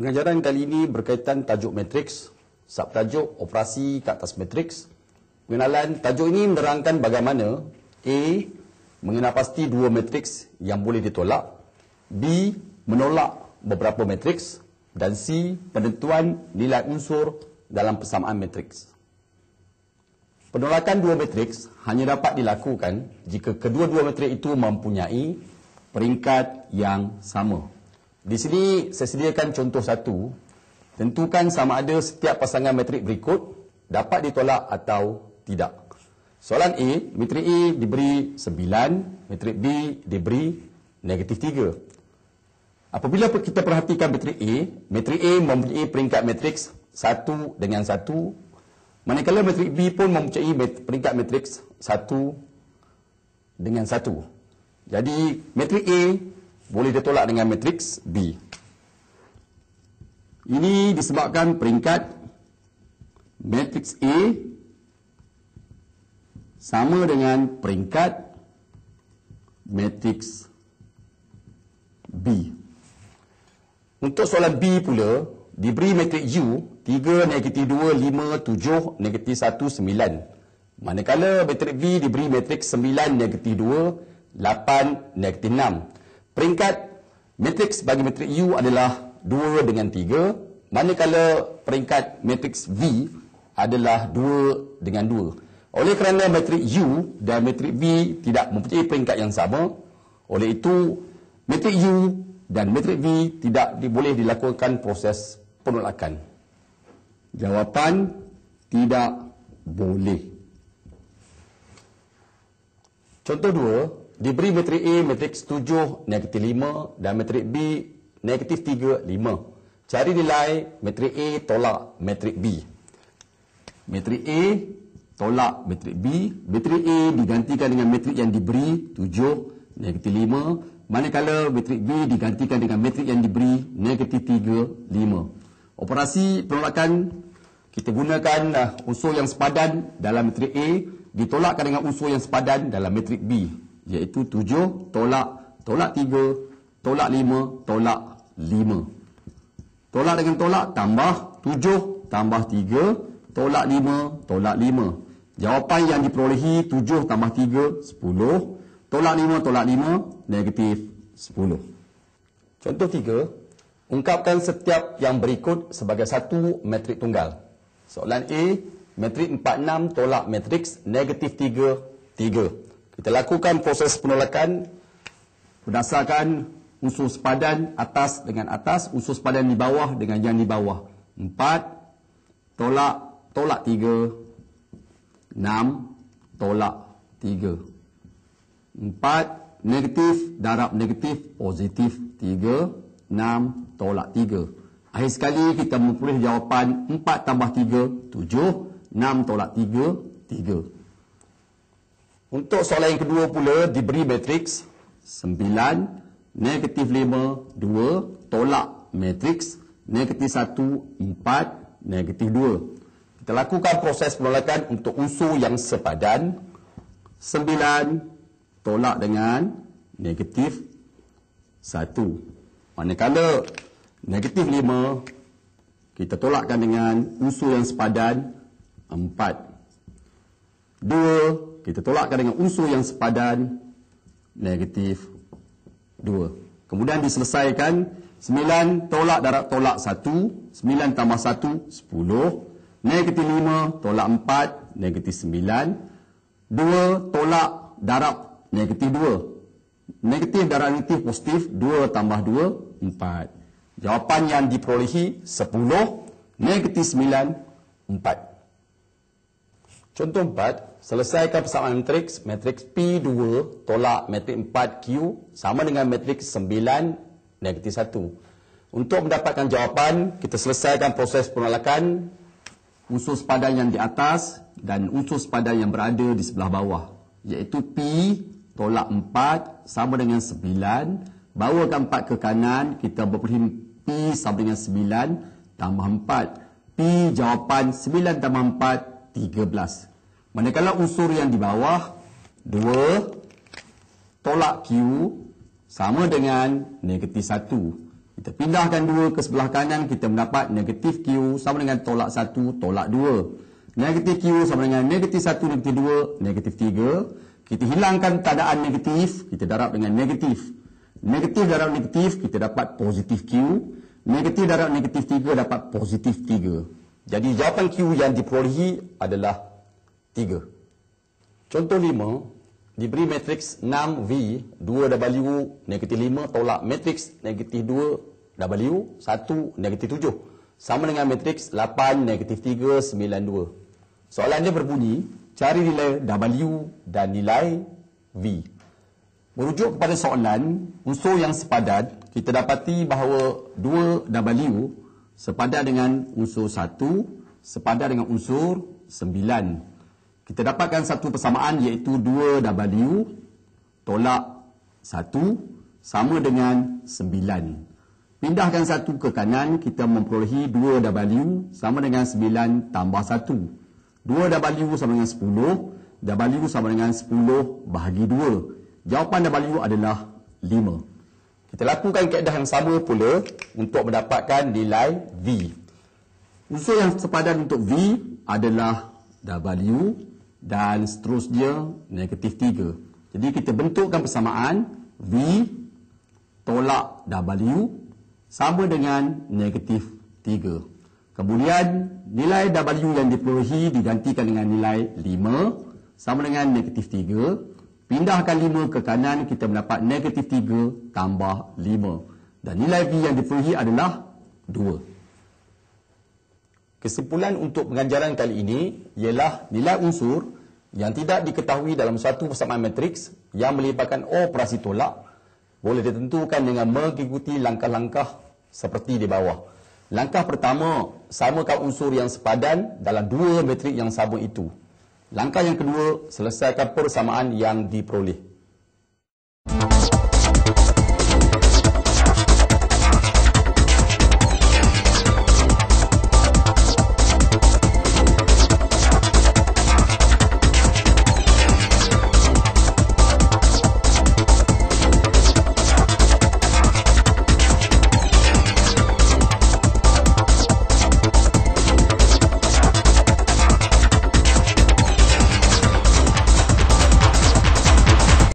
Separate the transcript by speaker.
Speaker 1: Pengajaran kali ini berkaitan tajuk matriks, subtajuk operasi ke atas matriks. Pengenalan tajuk ini menerangkan bagaimana A. Mengenal pasti dua matriks yang boleh ditolak B. Menolak beberapa matriks dan C. Penentuan nilai unsur dalam persamaan matriks. Penolakan dua matriks hanya dapat dilakukan jika kedua-dua matriks itu mempunyai peringkat yang sama. Di sini saya sediakan contoh satu. Tentukan sama ada setiap pasangan matrik berikut dapat ditolak atau tidak. Soalan A, matrik A diberi 9, matrik B diberi negatif 3. Apabila kita perhatikan matrik A, matrik A mempunyai peringkat matriks 1 dengan 1. Manakala matrik B pun mempunyai peringkat matriks 1 dengan 1. Jadi matrik A boleh ditolak dengan matriks B. Ini disebabkan peringkat matriks A sama dengan peringkat matriks B. Untuk soalan B pula, diberi matriks U 3, negatif 2, 5, 7, negatif 1, 9. Manakala matriks B diberi matriks 9, negatif 2, 8, negatif 6. Peringkat matrix bagi matrix U adalah 2 dengan 3. Manakala peringkat matrix V adalah 2 dengan 2. Oleh kerana matrix U dan matrix V tidak mempunyai peringkat yang sama, oleh itu matrix U dan matrix V tidak boleh dilakukan proses penolakan. Jawapan tidak boleh. Contoh dua diberi matrik A matrik 7 negatif 5 dan matrik B negatif 3 5. Cari nilai matrik A tolak matrik B. Matrik A tolak matrik B. Matrik A digantikan dengan matrik yang diberi 7 negatif 5. Manakala matrik B digantikan dengan matrik yang diberi negatif 3 5. Operasi penolakan kita gunakan ah, unsur yang sepadan dalam matrik A ditolakkan dengan unsur yang sepadan dalam matrik B iaitu tujuh tolak tolak tiga tolak lima tolak lima tolak dengan tolak tambah tujuh tambah tiga tolak lima tolak lima jawapan yang diperolehi tujuh tambah tiga sepuluh tolak lima tolak lima negatif sepuluh contoh tiga ungkapkan setiap yang berikut sebagai satu matrik tunggal soalan A matrik 4 6 tolak matriks negatif 3 3 kita lakukan proses penolakan berdasarkan unsur sepadan atas dengan atas, unsur sepadan di bawah dengan yang di bawah. Empat, tolak, tolak tiga. Enam, tolak tiga. Empat, negatif, darab negatif, positif tiga. Enam, tolak tiga. Akhir sekali kita memperoleh jawapan empat tambah tiga, tujuh. Enam, tolak tiga, tiga. Untuk soalan yang kedua pula, diberi matriks 9, negatif 5, 2, tolak matriks, negatif 1, 4, negatif 2. Kita lakukan proses penolakan untuk unsur yang sepadan. 9, tolak dengan negatif 1. Manakala negatif 5, kita tolakkan dengan unsur yang sepadan 4. 2, kita tolakkan dengan unsur yang sepadan negatif 2. Kemudian diselesaikan 9 tolak darab tolak 1, 9 tambah 1 10, negatif 5 tolak 4, negatif 9, 2 tolak darab negatif 2. Negatif darab negatif positif 2 tambah 2 4. Jawapan yang diperolehi 10, negatif 9 4. Contoh empat, selesaikan persamaan matriks, matriks P2 tolak matriks 4Q sama dengan matriks 9, negatif 1. Untuk mendapatkan jawapan, kita selesaikan proses penolakan usul sepadan yang di atas dan usul sepadan yang berada di sebelah bawah. Iaitu P tolak 4 sama dengan 9, bawakan 4 ke kanan, kita berperim P sama dengan 9 tambah 4. P jawapan 9 tambah 4, 13. Manakala unsur yang di bawah 2 tolak Q sama dengan negatif 1. Kita pindahkan 2 ke sebelah kanan, kita mendapat negatif Q sama dengan tolak 1, tolak 2. Negatif Q sama dengan negatif 1, negatif 2, negatif 3. Kita hilangkan tandaan negatif, kita darab dengan negatif. Negatif darab negatif, kita dapat positif Q. Negatif darab negatif 3, dapat positif 3. Jadi jawapan Q yang diperolehi adalah 3 tiga. Contoh lima, diberi matriks 6V, 2W, negatif lima tolak matriks negatif 2W, satu negatif tujuh Sama dengan matriks 8, negatif 3, 92. Soalan dia berbunyi, cari nilai W dan nilai V. Merujuk kepada soalan, unsur yang sepadan, kita dapati bahawa 2W sepadan dengan unsur 1, sepadan dengan unsur 9 kita dapatkan satu persamaan iaitu 2W tolak 1 sama dengan 9. Pindahkan 1 ke kanan, kita memperolehi 2W sama dengan 9 tambah 1. 2W sama dengan 10, W sama dengan 10 bahagi 2. Jawapan W adalah 5. Kita lakukan keadaan yang sama pula untuk mendapatkan nilai V. Usul yang sepadan untuk V adalah W dan seterusnya negatif 3. Jadi kita bentukkan persamaan V tolak W sama dengan negatif 3. Kemudian nilai W yang diperolehi digantikan dengan nilai 5 sama dengan negatif 3. Pindahkan 5 ke kanan kita mendapat negatif 3 tambah 5. Dan nilai V yang diperolehi adalah 2. Kesimpulan untuk pengajaran kali ini ialah nilai unsur yang tidak diketahui dalam satu persamaan matriks yang melibatkan operasi tolak boleh ditentukan dengan mengikuti langkah-langkah seperti di bawah. Langkah pertama, samakan unsur yang sepadan dalam dua matriks yang sama itu. Langkah yang kedua, selesaikan persamaan yang diperoleh.